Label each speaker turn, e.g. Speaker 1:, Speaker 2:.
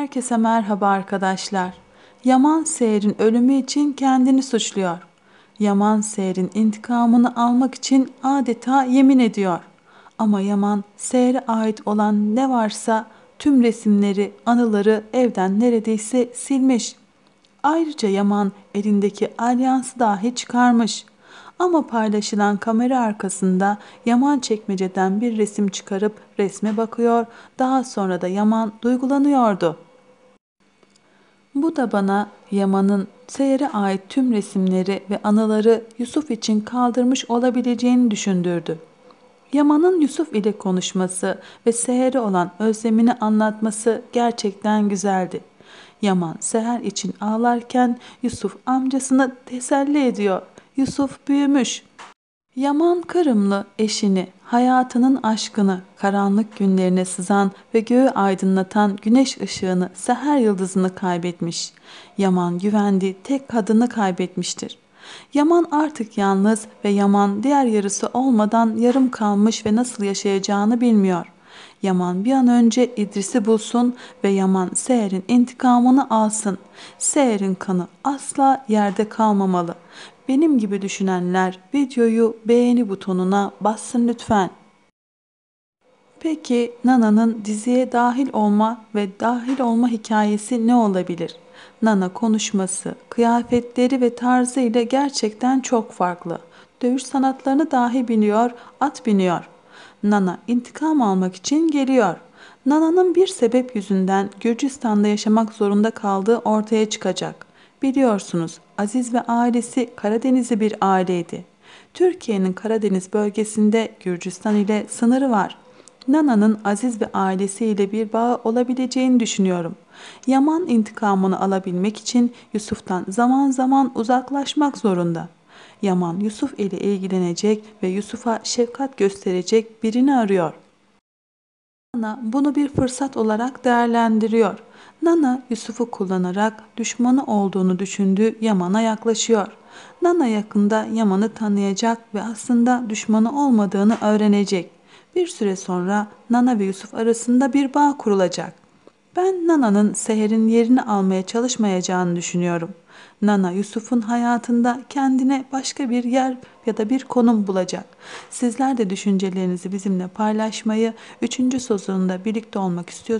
Speaker 1: Herkese merhaba arkadaşlar. Yaman Seher'in ölümü için kendini suçluyor. Yaman Seher'in intikamını almak için adeta yemin ediyor. Ama Yaman Seher'e ait olan ne varsa tüm resimleri, anıları evden neredeyse silmiş. Ayrıca Yaman elindeki alyansı dahi çıkarmış. Ama paylaşılan kamera arkasında Yaman çekmeceden bir resim çıkarıp resme bakıyor. Daha sonra da Yaman duygulanıyordu. Bu da bana Yaman'ın Seher'e ait tüm resimleri ve anıları Yusuf için kaldırmış olabileceğini düşündürdü. Yaman'ın Yusuf ile konuşması ve Seher'e olan özlemini anlatması gerçekten güzeldi. Yaman Seher için ağlarken Yusuf amcasını teselli ediyor. Yusuf büyümüş. Yaman Karımlı eşini, hayatının aşkını, karanlık günlerine sızan ve göğü aydınlatan güneş ışığını, seher yıldızını kaybetmiş. Yaman güvendiği tek kadını kaybetmiştir. Yaman artık yalnız ve Yaman diğer yarısı olmadan yarım kalmış ve nasıl yaşayacağını bilmiyor. Yaman bir an önce İdris'i bulsun ve Yaman Seher'in intikamını alsın. Seher'in kanı asla yerde kalmamalı. Benim gibi düşünenler videoyu beğeni butonuna bassın lütfen. Peki Nana'nın diziye dahil olma ve dahil olma hikayesi ne olabilir? Nana konuşması, kıyafetleri ve tarzı ile gerçekten çok farklı. Dövüş sanatlarını dahi biliyor, at biniyor. Nana intikam almak için geliyor. Nana'nın bir sebep yüzünden Gürcistan'da yaşamak zorunda kaldığı ortaya çıkacak. Biliyorsunuz Aziz ve ailesi Karadenizli bir aileydi. Türkiye'nin Karadeniz bölgesinde Gürcistan ile sınırı var. Nana'nın Aziz ve ailesiyle bir bağı olabileceğini düşünüyorum. Yaman intikamını alabilmek için Yusuf'tan zaman zaman uzaklaşmak zorunda. Yaman Yusuf ile ilgilenecek ve Yusuf'a şefkat gösterecek birini arıyor. Nana bunu bir fırsat olarak değerlendiriyor. Nana Yusuf'u kullanarak düşmanı olduğunu düşündüğü Yaman'a yaklaşıyor. Nana yakında Yaman'ı tanıyacak ve aslında düşmanı olmadığını öğrenecek. Bir süre sonra Nana ve Yusuf arasında bir bağ kurulacak. Ben Nana'nın Seher'in yerini almaya çalışmayacağını düşünüyorum. Nana Yusuf'un hayatında kendine başka bir yer ya da bir konum bulacak. Sizler de düşüncelerinizi bizimle paylaşmayı, 3. sözünde birlikte olmak istiyorsanız